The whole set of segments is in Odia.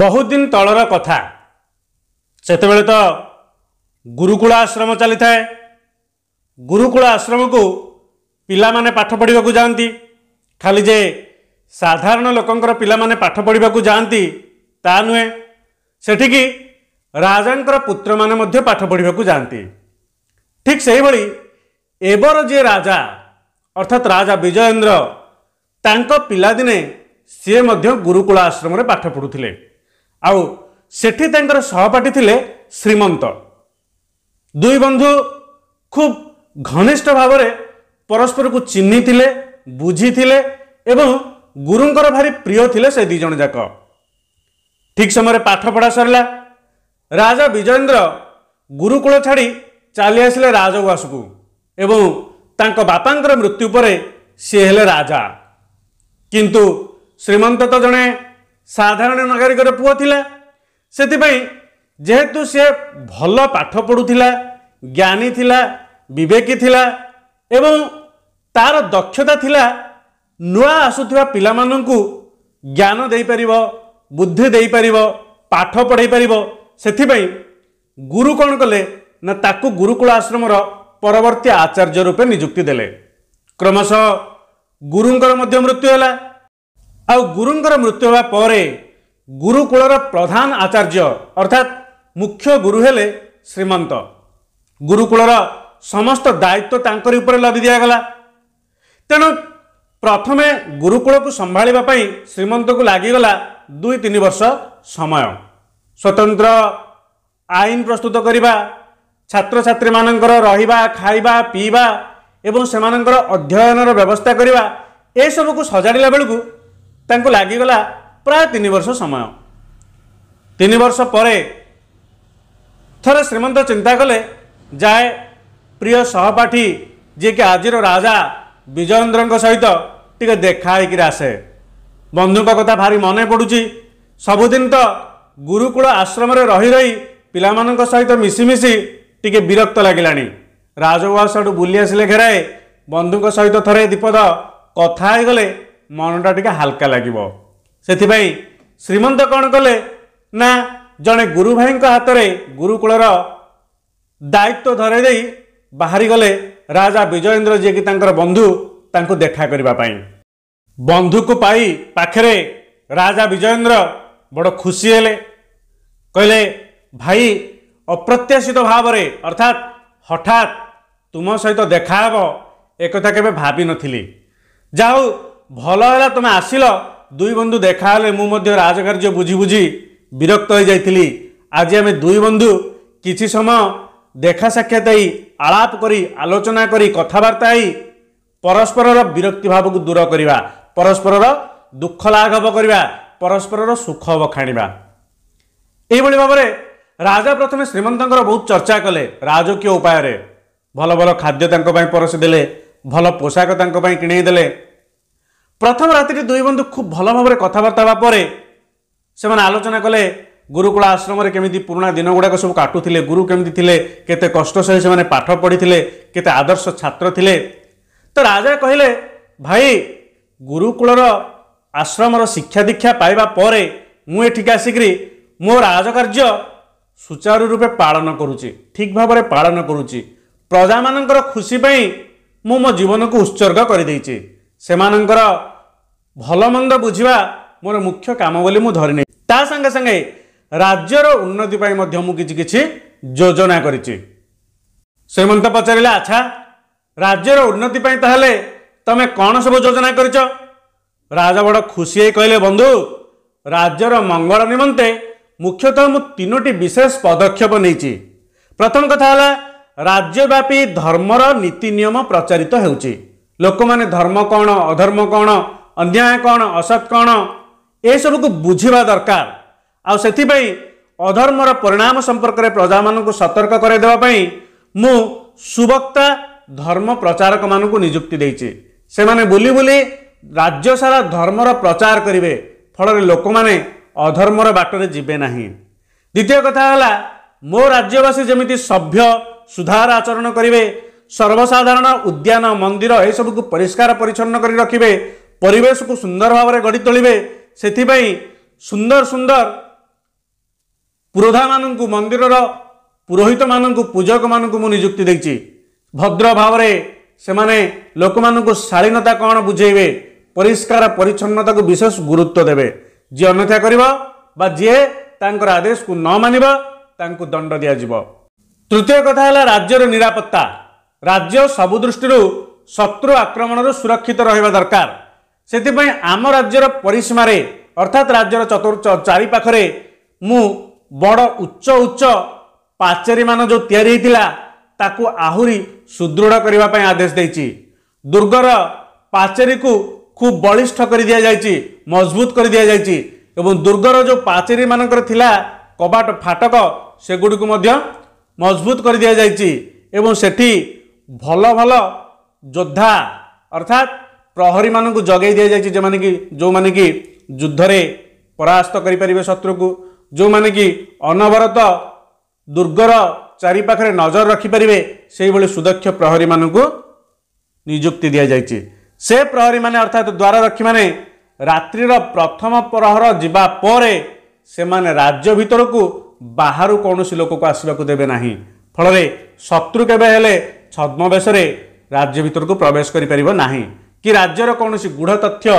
ବହୁତ ଦିନ ତଳର କଥା ସେତେବେଳେ ତ ଗୁରୁକୁଳ ଆଶ୍ରମ ଚାଲିଥାଏ ଗୁରୁକୁଳ ଆଶ୍ରମକୁ ପିଲାମାନେ ପାଠ ପଢ଼ିବାକୁ ଯାଆନ୍ତି ଖାଲି ଯେ ସାଧାରଣ ଲୋକଙ୍କର ପିଲାମାନେ ପାଠ ପଢ଼ିବାକୁ ଯାଆନ୍ତି ତା ନୁହେଁ ସେଠିକି ରାଜାଙ୍କର ପୁତ୍ରମାନେ ମଧ୍ୟ ପାଠ ପଢ଼ିବାକୁ ଯାଆନ୍ତି ଠିକ୍ ସେହିଭଳି ଏବର ଯିଏ ରାଜା ଅର୍ଥାତ୍ ରାଜା ବିଜୟେନ୍ଦ୍ର ତାଙ୍କ ପିଲାଦିନେ ସିଏ ମଧ୍ୟ ଗୁରୁକୁଳ ଆଶ୍ରମରେ ପାଠ ପଢ଼ୁଥିଲେ ଆଉ ସେଠି ତାଙ୍କର ସହପାଠୀ ଥିଲେ ଶ୍ରୀମନ୍ତ ଦୁଇ ବନ୍ଧୁ ଖୁବ୍ ଘନିଷ୍ଠ ଭାବରେ ପରସ୍ପରକୁ ଚିହ୍ନିଥିଲେ ବୁଝିଥିଲେ ଏବଂ ଗୁରୁଙ୍କର ଭାରି ପ୍ରିୟ ଥିଲେ ସେ ଦୁଇ ଜଣ ଯାକ ଠିକ୍ ସମୟରେ ପାଠ ପଢ଼ା ସରିଲା ରାଜା ବିଜୟେନ୍ଦ୍ର ଗୁରୁକୁଳ ଛାଡ଼ି ଚାଲି ଆସିଲେ ରାଜଗୁଆସକୁ ଏବଂ ତାଙ୍କ ବାପାଙ୍କର ମୃତ୍ୟୁ ପରେ ସିଏ ହେଲେ ରାଜା କିନ୍ତୁ ଶ୍ରୀମନ୍ତ ତ ଜଣେ ସାଧାରଣ ନାଗରିକର ପୁଅ ଥିଲା ସେଥିପାଇଁ ଯେହେତୁ ସିଏ ଭଲ ପାଠ ପଢ଼ୁଥିଲା ଜ୍ଞାନୀ ଥିଲା ବିବେକୀ ଥିଲା ଏବଂ ତା'ର ଦକ୍ଷତା ଥିଲା ନୂଆ ଆସୁଥିବା ପିଲାମାନଙ୍କୁ ଜ୍ଞାନ ଦେଇପାରିବ ବୁଦ୍ଧି ଦେଇପାରିବ ପାଠ ପଢ଼ାଇ ପାରିବ ସେଥିପାଇଁ ଗୁରୁ କ'ଣ କଲେ ନା ତାକୁ ଗୁରୁକୁଳ ଆଶ୍ରମର ପରବର୍ତ୍ତୀ ଆଚାର୍ଯ୍ୟ ରୂପେ ନିଯୁକ୍ତି ଦେଲେ କ୍ରମଶଃ ଗୁରୁଙ୍କର ମଧ୍ୟ ମୃତ୍ୟୁ ହେଲା ଆଉ ଗୁରୁଙ୍କର ମୃତ୍ୟୁ ହେବା ପରେ ଗୁରୁକୁଳର ପ୍ରଧାନ ଆଚାର୍ଯ୍ୟ ଅର୍ଥାତ୍ ମୁଖ୍ୟ ଗୁରୁ ହେଲେ ଶ୍ରୀମନ୍ତ ଗୁରୁକୁଳର ସମସ୍ତ ଦାୟିତ୍ୱ ତାଙ୍କରି ଉପରେ ଲଦି ଦିଆଗଲା ତେଣୁ ପ୍ରଥମେ ଗୁରୁକୁଳକୁ ସମ୍ଭାଳିବା ପାଇଁ ଶ୍ରୀମନ୍ତକୁ ଲାଗିଗଲା ଦୁଇ ତିନି ବର୍ଷ ସମୟ ସ୍ୱତନ୍ତ୍ର ଆଇନ ପ୍ରସ୍ତୁତ କରିବା ଛାତ୍ରଛାତ୍ରୀମାନଙ୍କର ରହିବା ଖାଇବା ପିଇବା ଏବଂ ସେମାନଙ୍କର ଅଧ୍ୟୟନର ବ୍ୟବସ୍ଥା କରିବା ଏସବୁକୁ ସଜାଡ଼ିଲା ବେଳକୁ ତାଙ୍କୁ ଲାଗିଗଲା ପ୍ରାୟ ତିନି ବର୍ଷ ସମୟ ତିନି ବର୍ଷ ପରେ ଥରେ ଶ୍ରୀମନ୍ତ ଚିନ୍ତା କଲେ ଯାଏ ପ୍ରିୟ ସହପାଠୀ ଯିଏକି ଆଜିର ରାଜା ବିଜୟେନ୍ଦ୍ରଙ୍କ ସହିତ ଟିକେ ଦେଖା ହେଇକିରି ଆସେ ବନ୍ଧୁଙ୍କ କଥା ଭାରି ମନେ ପଡ଼ୁଛି ସବୁଦିନ ତ ଗୁରୁକୁଳ ଆଶ୍ରମରେ ରହି ରହି ପିଲାମାନଙ୍କ ସହିତ ମିଶିମିଶି ଟିକେ ବିରକ୍ତ ଲାଗିଲାଣି ରାଜଗୁହା ସେଠୁ ବୁଲି ଆସିଲେ ଘେରାଏ ବନ୍ଧୁଙ୍କ ସହିତ ଥରେ ଦୀପଦ କଥା ହେଇଗଲେ মনটা টিকে হালকা লাগিব সেইপাই শ্রীমন্ত কণ কলে না জনে গুরু ভাইঙ্ হাতরে গুরুকূলর দায়িত্ব ধরে দেই বাহারি গলে রাজা বিজয়েন্দ্র যে তাঙ্কর বন্ধু তাঙ্কু দেখা করিবা পাই বন্ধুকু পাই পাখরে রাজা বিজয়েন্দ্র বড় খুশি হলে কহিলে ভাই অপ্রত্যাশিত ভাবরে অর্থাৎ হঠাৎ তুম সহ দেখা হব একথা কেবে ভাবি নথিলি যাও ଭଲ ହେଲା ତୁମେ ଆସିଲ ଦୁଇ ବନ୍ଧୁ ଦେଖାହେଲେ ମୁଁ ମଧ୍ୟ ରାଜକାର୍ଯ୍ୟ ବୁଝି ବୁଝି ବିରକ୍ତ ହୋଇଯାଇଥିଲି ଆଜି ଆମେ ଦୁଇ ବନ୍ଧୁ କିଛି ସମୟ ଦେଖା ସାକ୍ଷାତ ହେଇ ଆଳାପ କରି ଆଲୋଚନା କରି କଥାବାର୍ତ୍ତା ହେଇ ପରସ୍ପରର ବିରକ୍ତି ଭାବକୁ ଦୂର କରିବା ପରସ୍ପରର ଦୁଃଖ ଲାଘବ କରିବା ପରସ୍ପରର ସୁଖ ବଖାଣିବା ଏଇଭଳି ଭାବରେ ରାଜା ପ୍ରଥମେ ଶ୍ରୀମନ୍ତଙ୍କର ବହୁତ ଚର୍ଚ୍ଚା କଲେ ରାଜକୀୟ ଉପାୟରେ ଭଲ ଭଲ ଖାଦ୍ୟ ତାଙ୍କ ପାଇଁ ପରସି ଦେଲେ ଭଲ ପୋଷାକ ତାଙ୍କ ପାଇଁ କିଣେଇ ଦେଲେ ପ୍ରଥମ ରାତିଟି ଦୁଇ ବନ୍ଧୁ ଖୁବ୍ ଭଲ ଭାବରେ କଥାବାର୍ତ୍ତା ହେବା ପରେ ସେମାନେ ଆଲୋଚନା କଲେ ଗୁରୁକୁଳ ଆଶ୍ରମରେ କେମିତି ପୁରୁଣା ଦିନଗୁଡ଼ାକ ସବୁ କାଟୁଥିଲେ ଗୁରୁ କେମିତି ଥିଲେ କେତେ କଷ୍ଟ ସହି ସେମାନେ ପାଠ ପଢ଼ିଥିଲେ କେତେ ଆଦର୍ଶ ଛାତ୍ର ଥିଲେ ତ ରାଜା କହିଲେ ଭାଇ ଗୁରୁକୁଳର ଆଶ୍ରମର ଶିକ୍ଷା ଦୀକ୍ଷା ପାଇବା ପରେ ମୁଁ ଏଠିକି ଆସିକରି ମୋ ରାଜକାର୍ଯ୍ୟ ସୁଚାରୁ ରୂପେ ପାଳନ କରୁଛି ଠିକ୍ ଭାବରେ ପାଳନ କରୁଛି ପ୍ରଜାମାନଙ୍କର ଖୁସି ପାଇଁ ମୁଁ ମୋ ଜୀବନକୁ ଉତ୍ସର୍ଗ କରିଦେଇଛି ସେମାନଙ୍କର ଭଲମନ୍ଦ ବୁଝିବା ମୋର ମୁଖ୍ୟ କାମ ବୋଲି ମୁଁ ଧରିନେଇ ତା ସାଙ୍ଗେ ସାଙ୍ଗେ ରାଜ୍ୟର ଉନ୍ନତି ପାଇଁ ମଧ୍ୟ ମୁଁ କିଛି କିଛି ଯୋଜନା କରିଛି ସେମନ୍ତ ପଚାରିଲେ ଆଚ୍ଛା ରାଜ୍ୟର ଉନ୍ନତି ପାଇଁ ତାହେଲେ ତମେ କ'ଣ ସବୁ ଯୋଜନା କରିଛ ରାଜବଡ଼ ଖୁସି ହେଇ କହିଲେ ବନ୍ଧୁ ରାଜ୍ୟର ମଙ୍ଗଳ ନିମନ୍ତେ ମୁଖ୍ୟତଃ ମୁଁ ତିନୋଟି ବିଶେଷ ପଦକ୍ଷେପ ନେଇଛି ପ୍ରଥମ କଥା ହେଲା ରାଜ୍ୟବ୍ୟାପୀ ଧର୍ମର ନୀତି ନିୟମ ପ୍ରଚାରିତ ହେଉଛି ଲୋକମାନେ ଧର୍ମ କ'ଣ ଅଧର୍ମ କ'ଣ ଅନ୍ୟାୟ କ'ଣ ଅସତ କ'ଣ ଏସବୁକୁ ବୁଝିବା ଦରକାର ଆଉ ସେଥିପାଇଁ ଅଧର୍ମର ପରିଣାମ ସମ୍ପର୍କରେ ପ୍ରଜାମାନଙ୍କୁ ସତର୍କ କରାଇଦେବା ପାଇଁ ମୁଁ ସୁବକ୍ତା ଧର୍ମ ପ୍ରଚାରକମାନଙ୍କୁ ନିଯୁକ୍ତି ଦେଇଛି ସେମାନେ ବୁଲି ବୁଲି ରାଜ୍ୟସାରା ଧର୍ମର ପ୍ରଚାର କରିବେ ଫଳରେ ଲୋକମାନେ ଅଧର୍ମର ବାଟରେ ଯିବେ ନାହିଁ ଦ୍ୱିତୀୟ କଥା ହେଲା ମୋ ରାଜ୍ୟବାସୀ ଯେମିତି ସଭ୍ୟ ସୁଧାର ଆଚରଣ କରିବେ ସର୍ବସାଧାରଣ ଉଦ୍ୟାନ ମନ୍ଦିର ଏସବୁକୁ ପରିଷ୍କାର ପରିଚ୍ଛନ୍ନ କରି ରଖିବେ ପରିବେଶକୁ ସୁନ୍ଦର ଭାବରେ ଗଢ଼ି ତୋଳିବେ ସେଥିପାଇଁ ସୁନ୍ଦର ସୁନ୍ଦର ପୁରୋଧାମାନଙ୍କୁ ମନ୍ଦିରର ପୁରୋହିତମାନଙ୍କୁ ପୂଜକମାନଙ୍କୁ ମୁଁ ନିଯୁକ୍ତି ଦେଇଛି ଭଦ୍ର ଭାବରେ ସେମାନେ ଲୋକମାନଙ୍କୁ ଶାଳୀନତା କ'ଣ ବୁଝେଇବେ ପରିଷ୍କାର ପରିଚ୍ଛନ୍ନତାକୁ ବିଶେଷ ଗୁରୁତ୍ୱ ଦେବେ ଯିଏ ଅନ୍ୟଥା କରିବ ବା ଯିଏ ତାଙ୍କର ଆଦେଶକୁ ନ ମାନିବ ତାଙ୍କୁ ଦଣ୍ଡ ଦିଆଯିବ ତୃତୀୟ କଥା ହେଲା ରାଜ୍ୟର ନିରାପତ୍ତା ରାଜ୍ୟ ସବୁ ଦୃଷ୍ଟିରୁ ଶତ୍ରୁ ଆକ୍ରମଣରୁ ସୁରକ୍ଷିତ ରହିବା ଦରକାର ସେଥିପାଇଁ ଆମ ରାଜ୍ୟର ପରିସୀମାରେ ଅର୍ଥାତ୍ ରାଜ୍ୟର ଚତୁର୍ଥ ଚାରିପାଖରେ ମୁଁ ବଡ଼ ଉଚ୍ଚ ଉଚ୍ଚ ପାଚେରୀମାନ ଯେଉଁ ତିଆରି ହୋଇଥିଲା ତାକୁ ଆହୁରି ସୁଦୃଢ଼ କରିବା ପାଇଁ ଆଦେଶ ଦେଇଛି ଦୁର୍ଗର ପାଚେରୀକୁ ଖୁବ୍ ବଳିଷ୍ଠ କରି ଦିଆଯାଇଛି ମଜବୁତ କରି ଦିଆଯାଇଛି ଏବଂ ଦୁର୍ଗର ଯେଉଁ ପାଚେରୀମାନଙ୍କର ଥିଲା କବାଟ ଫାଟକ ସେଗୁଡ଼ିକୁ ମଧ୍ୟ ମଜବୁତ କରି ଦିଆଯାଇଛି ଏବଂ ସେଠି ଭଲ ଭଲ ଯୋଦ୍ଧା ଅର୍ଥାତ୍ ପ୍ରହରୀମାନଙ୍କୁ ଯୋଗାଇ ଦିଆଯାଇଛି ଯେଉଁମାନେ କି ଯେଉଁମାନେ କି ଯୁଦ୍ଧରେ ପରାସ୍ତ କରିପାରିବେ ଶତ୍ରୁକୁ ଯେଉଁମାନେ କି ଅନବରତ ଦୁର୍ଗର ଚାରିପାଖରେ ନଜର ରଖିପାରିବେ ସେଇଭଳି ସୁଦକ୍ଷ ପ୍ରହରୀମାନଙ୍କୁ ନିଯୁକ୍ତି ଦିଆଯାଇଛି ସେ ପ୍ରହରୀମାନେ ଅର୍ଥାତ୍ ଦ୍ୱାରରକ୍ଷୀମାନେ ରାତ୍ରିର ପ୍ରଥମ ପ୍ରହର ଯିବା ପରେ ସେମାନେ ରାଜ୍ୟ ଭିତରକୁ ବାହାରୁ କୌଣସି ଲୋକକୁ ଆସିବାକୁ ଦେବେ ନାହିଁ ଫଳରେ ଶତ୍ରୁ କେବେ ହେଲେ ଛଦ୍ମବେଶରେ ରାଜ୍ୟ ଭିତରକୁ ପ୍ରବେଶ କରିପାରିବ ନାହିଁ କି ରାଜ୍ୟର କୌଣସି ଗୁଢ଼ ତଥ୍ୟ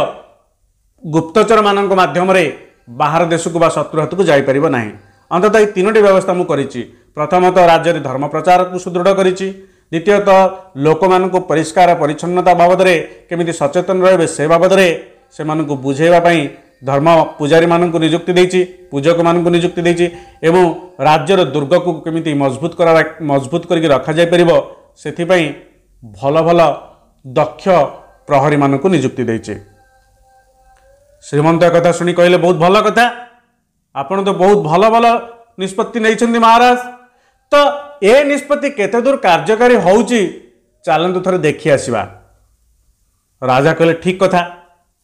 ଗୁପ୍ତଚରମାନଙ୍କ ମାଧ୍ୟମରେ ବାହାର ଦେଶକୁ ବା ଶତ୍ରୁ ହାତକୁ ଯାଇପାରିବ ନାହିଁ ଅନ୍ତତଃ ଏହି ତିନୋଟି ବ୍ୟବସ୍ଥା ମୁଁ କରିଛି ପ୍ରଥମତଃ ରାଜ୍ୟରେ ଧର୍ମ ପ୍ରଚାରକୁ ସୁଦୃଢ଼ କରିଛି ଦ୍ୱିତୀୟତଃ ଲୋକମାନଙ୍କୁ ପରିଷ୍କାର ପରିଚ୍ଛନ୍ନତା ବାବଦରେ କେମିତି ସଚେତନ ରହିବେ ସେ ବାବଦରେ ସେମାନଙ୍କୁ ବୁଝେଇବା ପାଇଁ ଧର୍ମ ପୂଜାରୀମାନଙ୍କୁ ନିଯୁକ୍ତି ଦେଇଛି ପୂଜକମାନଙ୍କୁ ନିଯୁକ୍ତି ଦେଇଛି ଏବଂ ରାଜ୍ୟର ଦୁର୍ଗକୁ କେମିତି ମଜବୁତ କରା ମଜବୁତ କରିକି ରଖାଯାଇପାରିବ ସେଥିପାଇଁ ଭଲ ଭଲ ଦକ୍ଷ ପ୍ରହରୀମାନଙ୍କୁ ନିଯୁକ୍ତି ଦେଇଛି ଶ୍ରୀମନ୍ତ କଥା ଶୁଣି କହିଲେ ବହୁତ ଭଲ କଥା ଆପଣ ତ ବହୁତ ଭଲ ଭଲ ନିଷ୍ପତ୍ତି ନେଇଛନ୍ତି ମହାରାଜ ତ ଏ ନିଷ୍ପତ୍ତି କେତେ ଦୂର କାର୍ଯ୍ୟକାରୀ ହେଉଛି ଚାଲନ୍ତୁ ଥରେ ଦେଖି ଆସିବା ରାଜା କହିଲେ ଠିକ୍ କଥା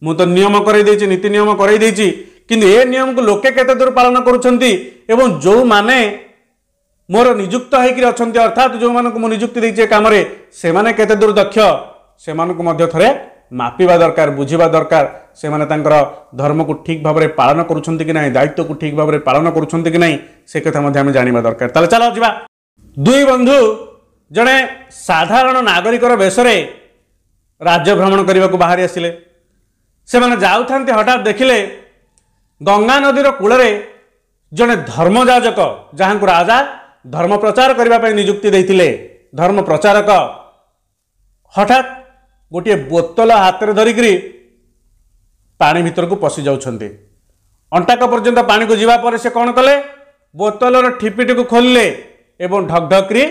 ମୁଁ ତ ନିୟମ କରାଇ ଦେଇଛି ନୀତି ନିୟମ କରାଇ ଦେଇଛି କିନ୍ତୁ ଏ ନିୟମକୁ ଲୋକେ କେତେ ଦୂର ପାଳନ କରୁଛନ୍ତି ଏବଂ ଯେଉଁମାନେ ମୋର ନିଯୁକ୍ତ ହୋଇକରି ଅଛନ୍ତି ଅର୍ଥାତ୍ ଯେଉଁମାନଙ୍କୁ ମୁଁ ନିଯୁକ୍ତି ଦେଇଛି ଏ କାମରେ ସେମାନେ କେତେ ଦୂର ଦକ୍ଷ ସେମାନଙ୍କୁ ମଧ୍ୟ ଥରେ ମାପିବା ଦରକାର ବୁଝିବା ଦରକାର ସେମାନେ ତାଙ୍କର ଧର୍ମକୁ ଠିକ୍ ଭାବରେ ପାଳନ କରୁଛନ୍ତି କି ନାହିଁ ଦାୟିତ୍ୱକୁ ଠିକ୍ ଭାବରେ ପାଳନ କରୁଛନ୍ତି କି ନାହିଁ ସେ କଥା ମଧ୍ୟ ଆମେ ଜାଣିବା ଦରକାର ତାହେଲେ ଚାଲ ଯିବା ଦୁଇ ବନ୍ଧୁ ଜଣେ ସାଧାରଣ ନାଗରିକର ବେଶରେ ରାଜ୍ୟ ଭ୍ରମଣ କରିବାକୁ ବାହାରି ଆସିଲେ ସେମାନେ ଯାଉଥାନ୍ତି ହଠାତ୍ ଦେଖିଲେ ଗଙ୍ଗା ନଦୀର କୂଳରେ ଜଣେ ଧର୍ମଯାଜକ ଯାହାଙ୍କୁ ରାଜା ଧର୍ମ ପ୍ରଚାର କରିବା ପାଇଁ ନିଯୁକ୍ତି ଦେଇଥିଲେ ଧର୍ମ ପ୍ରଚାରକ ହଠାତ୍ ଗୋଟିଏ ବୋତଲ ହାତରେ ଧରିକିରି ପାଣି ଭିତରକୁ ପଶି ଯାଉଛନ୍ତି ଅଣ୍ଟାକ ପର୍ଯ୍ୟନ୍ତ ପାଣିକୁ ଯିବା ପରେ ସେ କ'ଣ କଲେ ବୋତଲର ଠିପିଟିକୁ ଖୋଲିଲେ ଏବଂ ଢକ ଢକରି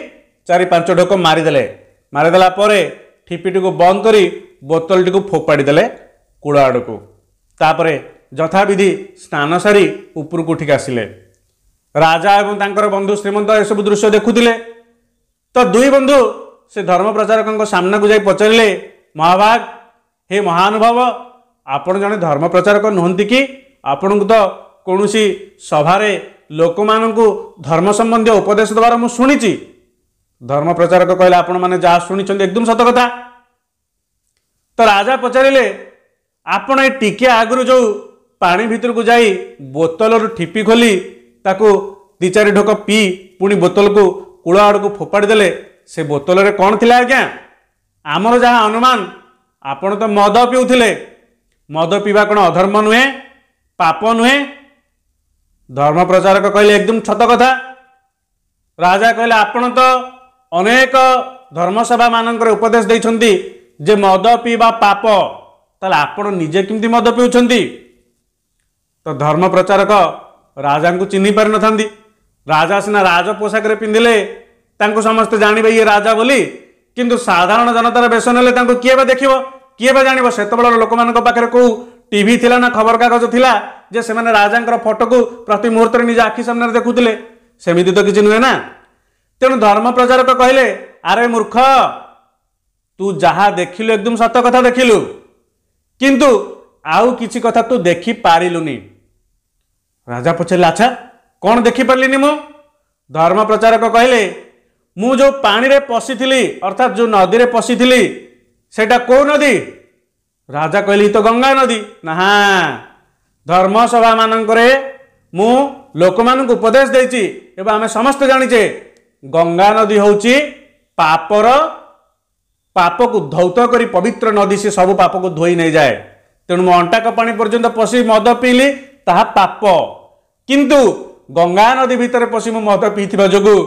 ଚାରି ପାଞ୍ଚ ଢକ ମାରିଦେଲେ ମାରିଦେଲା ପରେ ଠିପିଟିକୁ ବନ୍ଦ କରି ବୋତଲଟିକୁ ଫୋପାଡ଼ି ଦେଲେ କୂଳ ଆଡ଼କୁ ତାପରେ ଯଥାବିଧି ସ୍ନାନ ସାରି ଉପରକୁ ଉଠିକି ଆସିଲେ ରାଜା ଏବଂ ତାଙ୍କର ବନ୍ଧୁ ଶ୍ରୀମନ୍ତ ଏସବୁ ଦୃଶ୍ୟ ଦେଖୁଥିଲେ ତ ଦୁଇ ବନ୍ଧୁ ସେ ଧର୍ମ ପ୍ରଚାରକଙ୍କ ସାମ୍ନାକୁ ଯାଇ ପଚାରିଲେ ମହାବାଗ ହେ ମହାନୁଭବ ଆପଣ ଜଣେ ଧର୍ମ ପ୍ରଚାରକ ନୁହନ୍ତି କି ଆପଣଙ୍କୁ ତ କୌଣସି ସଭାରେ ଲୋକମାନଙ୍କୁ ଧର୍ମ ସମ୍ବନ୍ଧୀୟ ଉପଦେଶ ଦେବାର ମୁଁ ଶୁଣିଛି ଧର୍ମ ପ୍ରଚାରକ କହିଲେ ଆପଣମାନେ ଯାହା ଶୁଣିଛନ୍ତି ଏକଦମ ସତ କଥା ତ ରାଜା ପଚାରିଲେ ଆପଣ ଏ ଟିକେ ଆଗରୁ ଯେଉଁ ପାଣି ଭିତରକୁ ଯାଇ ବୋତଲରୁ ଠିପି ଖୋଲି ତାକୁ ଦୁଇ ଚାରି ଢୋକ ପିଇ ପୁଣି ବୋତଲକୁ କୂଳ ଆଡ଼କୁ ଫୋପାଡ଼ି ଦେଲେ ସେ ବୋତଲରେ କ'ଣ ଥିଲା ଆଜ୍ଞା आमर जहाँ अनुमान आपण त मद पिउँदै मद पिउ अधर्म नुहेँ पाप नुहे धर्म एकदम छत कथा राजा कहिले आपण त अनेक जे मद पि पाप त आप निजे केद पिउँछ त धर्म प्रचारक चिह्ने पारिजा सिना राज पोसाक पिन्धि त समे जाने राजा बोली କିନ୍ତୁ ସାଧାରଣ ଜନତାର ବେଶ ନେଲେ ତାଙ୍କୁ କିଏ ବା ଦେଖିବ କିଏ ବା ଜାଣିବ ସେତେବେଳର ଲୋକମାନଙ୍କ ପାଖରେ କେଉଁ টিভি ଥିଲା ନା ଖବରକାଗଜ ଥିଲା ଯେ ସେମାନେ ରାଜାଙ୍କର ଫଟୋକୁ ପ୍ରତି ମୁହୂର୍ତ୍ତରେ ନିଜ ଆଖି ସାମ୍ନାରେ ଦେଖୁଥିଲେ ସେମିତି ତ କିଛି ନୁହେଁ ନା ତେଣୁ ଧର୍ମ ପ୍ରଚାରକ କହିଲେ ଆରେ ମୂର୍ଖ ତୁ ଯାହା ଦେଖିଲୁ ଏକଦମ ସତ କଥା ଦେଖିଲୁ କିନ୍ତୁ ଆଉ କିଛି କଥା ତୁ ଦେଖିପାରିଲୁନି ରାଜା ପଚାରିଲେ ଆଚ୍ଛା କ'ଣ ଦେଖିପାରିଲିନି ମୁଁ ଧର୍ମ ପ୍ରଚାରକ କହିଲେ ମୁଁ ଯେଉଁ ପାଣିରେ ପଶିଥିଲି ଅର୍ଥାତ୍ ଯେଉଁ ନଦୀରେ ପଶିଥିଲି ସେଇଟା କେଉଁ ନଦୀ ରାଜା କହିଲି ତ ଗଙ୍ଗା ନଦୀ ନା ଧର୍ମସଭାମାନଙ୍କରେ ମୁଁ ଲୋକମାନଙ୍କୁ ଉପଦେଶ ଦେଇଛି ଏବଂ ଆମେ ସମସ୍ତେ ଜାଣିଛେ ଗଙ୍ଗା ନଦୀ ହେଉଛି ପାପର ପାପକୁ ଧୌତ କରି ପବିତ୍ର ନଦୀ ସେ ସବୁ ପାପକୁ ଧୋଇ ନେଇଯାଏ ତେଣୁ ମୁଁ ଅଣ୍ଟାକ ପାଣି ପର୍ଯ୍ୟନ୍ତ ପଶି ମଦ ପିଇଲି ତାହା ପାପ କିନ୍ତୁ ଗଙ୍ଗା ନଦୀ ଭିତରେ ପଶି ମୁଁ ମଦ ପିଇଥିବା ଯୋଗୁଁ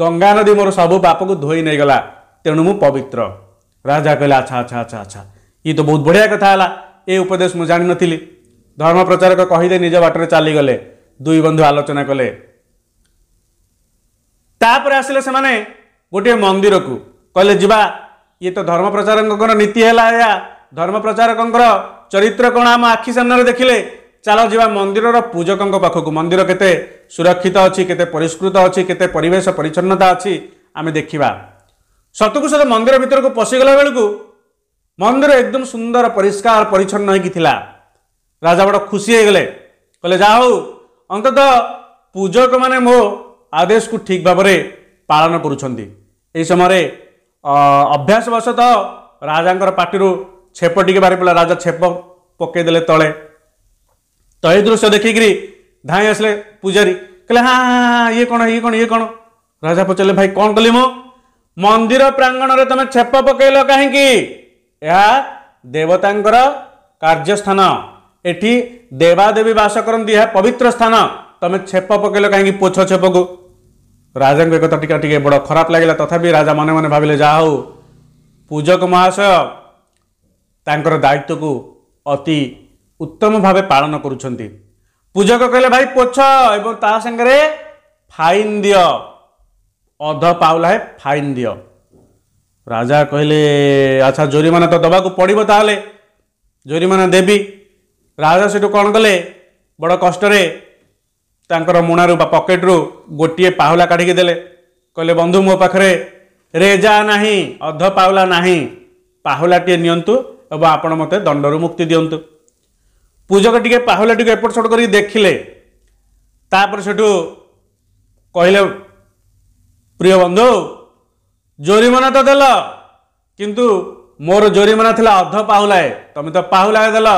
गंगा नदी मोर सब पाप को धोई नहीं गला तेणु मु पवित्र राजा कहले अच्छा अच्छा अच्छा अच्छा ये तो बहुत बढ़िया कथा है ये उपदेश मु जानी नी धर्म प्रचारक कहीदे निज बाटर चलीगले दुई बंधु आलोचना कले आसिले से गोटे मंदिर को कहले जीवा ये तो धर्म प्रचारक नीति है धर्म प्रचारक चरित्र कौन आम आखि सामने देखिले ଚାଲ ଯିବା ମନ୍ଦିରର ପୂଜକଙ୍କ ପାଖକୁ ମନ୍ଦିର କେତେ ସୁରକ୍ଷିତ ଅଛି କେତେ ପରିଷ୍କୃତ ଅଛି କେତେ ପରିବେଶ ପରିଚ୍ଛନ୍ନତା ଅଛି ଆମେ ଦେଖିବା ସତକୁ ସତ ମନ୍ଦିର ଭିତରକୁ ପଶିଗଲା ବେଳକୁ ମନ୍ଦିର ଏକଦମ ସୁନ୍ଦର ପରିଷ୍କାର ପରିଚ୍ଛନ୍ନ ହେଇକି ଥିଲା ରାଜା ବଡ଼ ଖୁସି ହେଇଗଲେ କହିଲେ ଯା ହଉ ଅନ୍ତତଃ ପୂଜକମାନେ ମୋ ଆଦେଶକୁ ଠିକ୍ ଭାବରେ ପାଳନ କରୁଛନ୍ତି ଏହି ସମୟରେ ଅଭ୍ୟାସ ବଶତଃ ରାଜାଙ୍କର ପାଟିରୁ ଛେପ ଟିକେ ବାହାରି ପଡ଼ିଲା ରାଜା ଛେପ ପକେଇଦେଲେ ତଳେ तो ये दृश्य देखिकी धाई आसले पूजारी कहले हाँ हाँ ये कौन ये कौन ये कौन राजा पचारे भाई कौन कली मु मंदिर प्रांगण तुम छेप पकल कहीं देवता कार्यस्थान ଏଠି ଦେବାଦେବୀ ବାସ କରନ୍ତି ଏହା ପବିତ୍ର ସ୍ଥାନ ତମେ ଛେପ ପକେଇଲ କାହିଁକି ପୋଛ ଛେପକୁ ରାଜାଙ୍କୁ ଏକଥା ଟିକେ ଟିକେ ବଡ଼ ଖରାପ ଲାଗିଲା ତଥାପି ରାଜା ମନେ ମନେ ଭାବିଲେ ଯାହା ହଉ ପୂଜକ ମହାଶୟ ତାଙ୍କର ଦାୟିତ୍ୱକୁ ଅତି ଉତ୍ତମ ଭାବେ ପାଳନ କରୁଛନ୍ତି ପୂଜକ କହିଲେ ଭାଇ ପୋଛ ଏବଂ ତା ସାଙ୍ଗରେ ଫାଇନ୍ ଦିଅ ଅଧ ପାଉଲା ହେ ଫାଇନ୍ ଦିଅ ରାଜା କହିଲେ ଆଚ୍ଛା ଜୋରିମାନା ତ ଦେବାକୁ ପଡ଼ିବ ତାହେଲେ ଜୋରିମାନା ଦେବି ରାଜା ସେଠୁ କ'ଣ କଲେ ବଡ଼ କଷ୍ଟରେ ତାଙ୍କର ମୁଣାରୁ ବା ପକେଟରୁ ଗୋଟିଏ ପାହୁଲା କାଢ଼ିକି ଦେଲେ କହିଲେ ବନ୍ଧୁ ମୋ ପାଖରେ ରେଜା ନାହିଁ ଅଧ ପାଉଲା ନାହିଁ ପାହୁଲାଟିଏ ନିଅନ୍ତୁ ଏବଂ ଆପଣ ମୋତେ ଦଣ୍ଡରୁ ମୁକ୍ତି ଦିଅନ୍ତୁ ପୂଜକ ଟିକେ ପାହୁଲା ଟିକେ ଏପଟ ସେପଟ କରିକି ଦେଖିଲେ ତାପରେ ସେଠୁ କହିଲେ ପ୍ରିୟ ବନ୍ଧୁ ଜୋରିମାନା ତ ଦେଲ କିନ୍ତୁ ମୋର ଜୋରିମାନା ଥିଲା ଅଧ ପାହୁଲାଏ ତମେ ତ ପାହୁଲାଏ ଦେଲ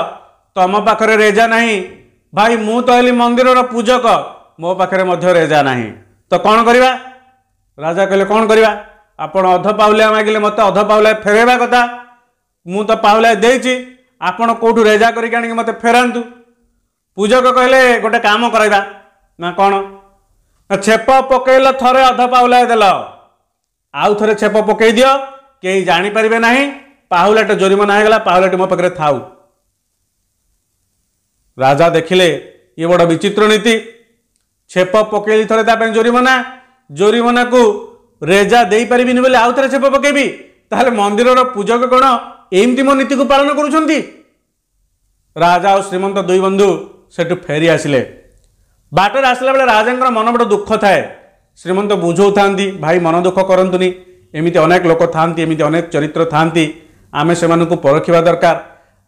ତମ ପାଖରେ ରେଜା ନାହିଁ ଭାଇ ମୁଁ ତ ହେଲି ମନ୍ଦିରର ପୂଜକ ମୋ ପାଖରେ ମଧ୍ୟ ରେଜା ନାହିଁ ତ କ'ଣ କରିବା ରାଜା କହିଲେ କ'ଣ କରିବା ଆପଣ ଅଧ ପାଉଲିଆ ମାଗିଲେ ମୋତେ ଅଧ ପାଉଲିଆ ଫେରାଇବା କଥା ମୁଁ ତ ପାଉଲିଆ ଦେଇଛି ଆପଣ କେଉଁଠୁ ରେଜା କରିକି ଆଣିକି ମୋତେ ଫେରାନ୍ତୁ ପୂଜକ କହିଲେ ଗୋଟେ କାମ କରାଇବା ନା କ'ଣ ଛେପ ପକେଇଲ ଥରେ ଅଧ ପାଉଲାଏ ଦେଲ ଆଉ ଥରେ ଛେପ ପକେଇ ଦିଅ କେହି ଜାଣିପାରିବେ ନାହିଁ ପାହୁଲାଟେ ଜୋରିମାନା ହେଇଗଲା ପାହୁଲାଟି ମୋ ପାଖରେ ଥାଉ ରାଜା ଦେଖିଲେ ଇଏ ବଡ଼ ବିଚିତ୍ର ନୀତି ଛେପ ପକେଇଲି ଥରେ ତା ପାଇଁ ଜୋରିମାନା ଜୋରିମାନାକୁ ରେଜା ଦେଇପାରିବିନି ବୋଲି ଆଉ ଥରେ ଛେପ ପକେଇବି ତାହେଲେ ମନ୍ଦିରର ପୂଜକ କ'ଣ ଏମିତି ମୋ ନୀତିକୁ ପାଳନ କରୁଛନ୍ତି ରାଜା ଆଉ ଶ୍ରୀମନ୍ତ ଦୁଇ ବନ୍ଧୁ ସେଠୁ ଫେରି ଆସିଲେ ବାଟରେ ଆସିଲା ବେଳେ ରାଜାଙ୍କର ମନ ବଡ଼ ଦୁଃଖ ଥାଏ ଶ୍ରୀମନ୍ତ ବୁଝାଉଥାନ୍ତି ଭାଇ ମନ ଦୁଃଖ କରନ୍ତୁନି ଏମିତି ଅନେକ ଲୋକ ଥାଆନ୍ତି ଏମିତି ଅନେକ ଚରିତ୍ର ଥାଆନ୍ତି ଆମେ ସେମାନଙ୍କୁ ପରଖିବା ଦରକାର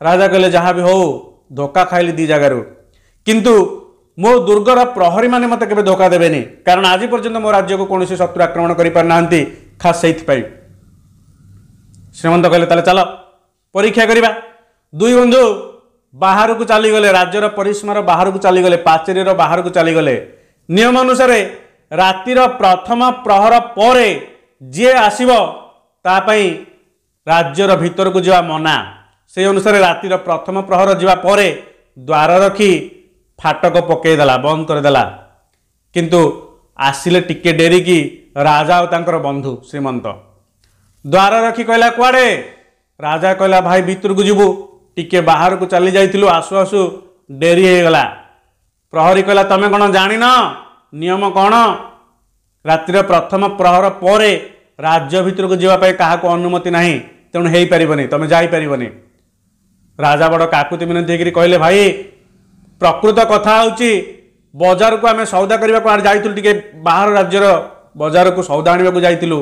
ରାଜା କହିଲେ ଯାହା ବି ହଉ ଧୋକା ଖାଇଲି ଦୁଇ ଜାଗାରୁ କିନ୍ତୁ ମୋ ଦୁର୍ଗର ପ୍ରହରୀମାନେ ମୋତେ କେବେ ଧୋକା ଦେବେନି କାରଣ ଆଜି ପର୍ଯ୍ୟନ୍ତ ମୋ ରାଜ୍ୟକୁ କୌଣସି ଶତ୍ରୁ ଆକ୍ରମଣ କରିପାରିନାହାନ୍ତି ଖାସ୍ ସେଇଥିପାଇଁ ଶ୍ରୀମନ୍ତ କହିଲେ ତାହେଲେ ଚାଲ ପରୀକ୍ଷା କରିବା ଦୁଇ ବନ୍ଧୁ ବାହାରକୁ ଚାଲିଗଲେ ରାଜ୍ୟର ପରିସୀମାର ବାହାରକୁ ଚାଲିଗଲେ ପାଚେରୀର ବାହାରକୁ ଚାଲିଗଲେ ନିୟମ ଅନୁସାରେ ରାତିର ପ୍ରଥମ ପ୍ରହର ପରେ ଯିଏ ଆସିବ ତା ପାଇଁ ରାଜ୍ୟର ଭିତରକୁ ଯିବା ମନା ସେହି ଅନୁସାରେ ରାତିର ପ୍ରଥମ ପ୍ରହର ଯିବା ପରେ ଦ୍ୱାର ରଖି ଫାଟକ ପକାଇଦେଲା ବନ୍ଦ କରିଦେଲା କିନ୍ତୁ ଆସିଲେ ଟିକେ ଡେରିକି ରାଜା ଆଉ ତାଙ୍କର ବନ୍ଧୁ ଶ୍ରୀମନ୍ତ ଦ୍ୱାର ରଖି କହିଲା କୁଆଡ଼େ ରାଜା କହିଲା ଭାଇ ଭିତରକୁ ଯିବୁ ଟିକେ ବାହାରକୁ ଚାଲି ଯାଇଥିଲୁ ଆସୁ ଆସୁ ଡେରି ହେଇଗଲା ପ୍ରହରୀ କହିଲା ତମେ କ'ଣ ଜାଣିନ ନିୟମ କ'ଣ ରାତିର ପ୍ରଥମ ପ୍ରହର ପରେ ରାଜ୍ୟ ଭିତରକୁ ଯିବା ପାଇଁ କାହାକୁ ଅନୁମତି ନାହିଁ ତେଣୁ ହେଇପାରିବନି ତମେ ଯାଇପାରିବନି ରାଜା ବଡ଼ କାକୁତି ମିନତି ହେଇକିରି କହିଲେ ଭାଇ ପ୍ରକୃତ କଥା ହେଉଛି ବଜାରକୁ ଆମେ ସଉଦା କରିବାକୁ ଆଡ଼େ ଯାଇଥିଲୁ ଟିକେ ବାହାର ରାଜ୍ୟର ବଜାରକୁ ସଉଦା ଆଣିବାକୁ ଯାଇଥିଲୁ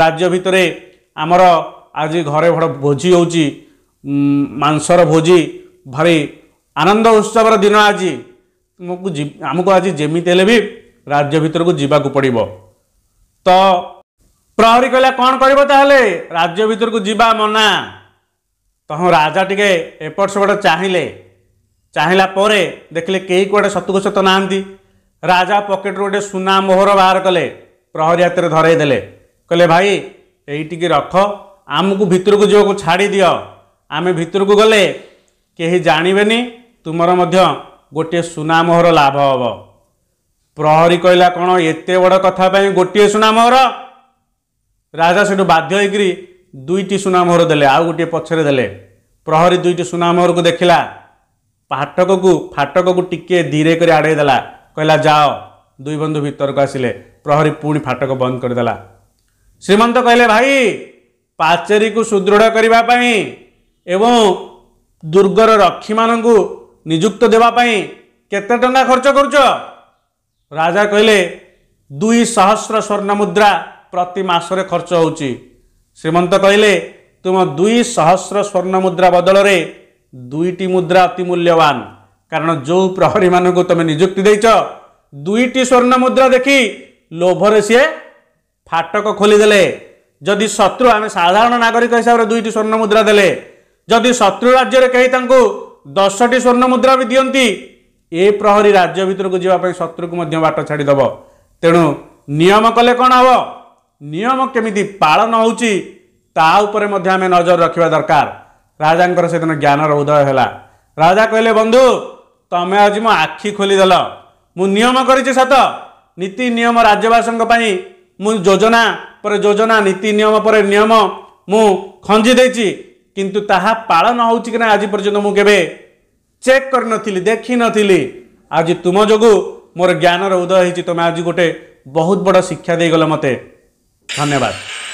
ରାଜ୍ୟ ଭିତରେ ଆମର ଆଜି ଘରେ ବଡ଼ ଭୋଜି ହେଉଛି ମାଂସର ଭୋଜି ଭାରି ଆନନ୍ଦ ଉତ୍ସବର ଦିନ ଆଜି ଆମକୁ ଆମକୁ ଆଜି ଯେମିତି ହେଲେ ବି ରାଜ୍ୟ ଭିତରକୁ ଯିବାକୁ ପଡ଼ିବ ତ ପ୍ରହରୀ କହିଲା କ'ଣ କରିବ ତାହେଲେ ରାଜ୍ୟ ଭିତରକୁ ଯିବା ମନା ତ ହଁ ରାଜା ଟିକେ ଏପଟ ସେପଟ ଚାହିଁଲେ ଚାହିଁଲା ପରେ ଦେଖିଲେ କେହି କୁଆଡ଼େ ସତକୁ ସତ ନାହାନ୍ତି ରାଜା ପକେଟରୁ ଗୋଟେ ସୁନା ମୋହର ବାହାର କଲେ ପ୍ରହରୀ ହାତରେ ଧରେଇ ଦେଲେ କହିଲେ ଭାଇ ଏଇଟିକି ରଖ ଆମକୁ ଭିତରକୁ ଯିବାକୁ ଛାଡ଼ି ଦିଅ ଆମେ ଭିତରକୁ ଗଲେ କେହି ଜାଣିବେନି ତୁମର ମଧ୍ୟ ଗୋଟିଏ ସୁନାମୋହର ଲାଭ ହେବ ପ୍ରହରୀ କହିଲା କ'ଣ ଏତେ ବଡ଼ କଥା ପାଇଁ ଗୋଟିଏ ସୁନାମୋହର ରାଜା ସେଠୁ ବାଧ୍ୟ ହୋଇକରି ଦୁଇଟି ସୁନାମୋହର ଦେଲେ ଆଉ ଗୋଟିଏ ପଛରେ ଦେଲେ ପ୍ରହରୀ ଦୁଇଟି ସୁନାମୋହରକୁ ଦେଖିଲା ଫାଟକକୁ ଫାଟକକୁ ଟିକିଏ ଧୀରେ କରି ଆଡ଼େଇ ଦେଲା କହିଲା ଯାଅ ଦୁଇ ବନ୍ଧୁ ଭିତରକୁ ଆସିଲେ ପ୍ରହରୀ ପୁଣି ଫାଟକ ବନ୍ଦ କରିଦେଲା ଶ୍ରୀମନ୍ତ କହିଲେ ଭାଇ ପାଚେରୀକୁ ସୁଦୃଢ଼ କରିବା ପାଇଁ ଏବଂ ଦୁର୍ଗର ରକ୍ଷୀମାନଙ୍କୁ ନିଯୁକ୍ତ ଦେବା ପାଇଁ କେତେ ଟଙ୍କା ଖର୍ଚ୍ଚ କରୁଛ ରାଜା କହିଲେ ଦୁଇ ସହସ୍ର ସ୍ୱର୍ଣ୍ଣ ମୁଦ୍ରା ପ୍ରତି ମାସରେ ଖର୍ଚ୍ଚ ହେଉଛି ଶ୍ରୀମନ୍ତ କହିଲେ ତୁମ ଦୁଇ ସହସ୍ର ସ୍ୱର୍ଣ୍ଣ ମୁଦ୍ରା ବଦଳରେ ଦୁଇଟି ମୁଦ୍ରା ଅତି ମୂଲ୍ୟବାନ କାରଣ ଯେଉଁ ପ୍ରହରୀମାନଙ୍କୁ ତୁମେ ନିଯୁକ୍ତି ଦେଇଛ ଦୁଇଟି ସ୍ୱର୍ଣ୍ଣ ମୁଦ୍ରା ଦେଖି ଲୋଭରେ ସିଏ ଫାଟକ ଖୋଲିଦେଲେ जिम्मी शत्रु आमे साधारण नागरिक हिसाबले दुईटी मुद्रा देले जि शत्रु राज्यले स्वर्ण मुद्रा दसटी स्वर्णमुद्रा ए प्रहरी राज्य भित्रको जुन शत्रुको बाट छाडिदेव तेणु नियम कले कयम के नजर रकि दरकार राजा सो ज्ञान र उदय होला बंधु तम आज म आखि खोलिद म नियम गरि नीति नियम राज्यवासी मु योजना ପରେ ଯୋଜନା ନୀତି ନିୟମ ପରେ ନିୟମ ମୁଁ ଖଞ୍ଜି ଦେଇଛି କିନ୍ତୁ ତାହା ପାଳନ ହେଉଛି କି ନା ଆଜି ପର୍ଯ୍ୟନ୍ତ ମୁଁ କେବେ ଚେକ୍ କରିନଥିଲି ଦେଖିନଥିଲି ଆଜି ତୁମ ଯୋଗୁଁ ମୋର ଜ୍ଞାନର ଉଦୟ ହେଇଛି ତୁମେ ଆଜି ଗୋଟେ ବହୁତ ବଡ଼ ଶିକ୍ଷା ଦେଇଗଲ ମୋତେ ଧନ୍ୟବାଦ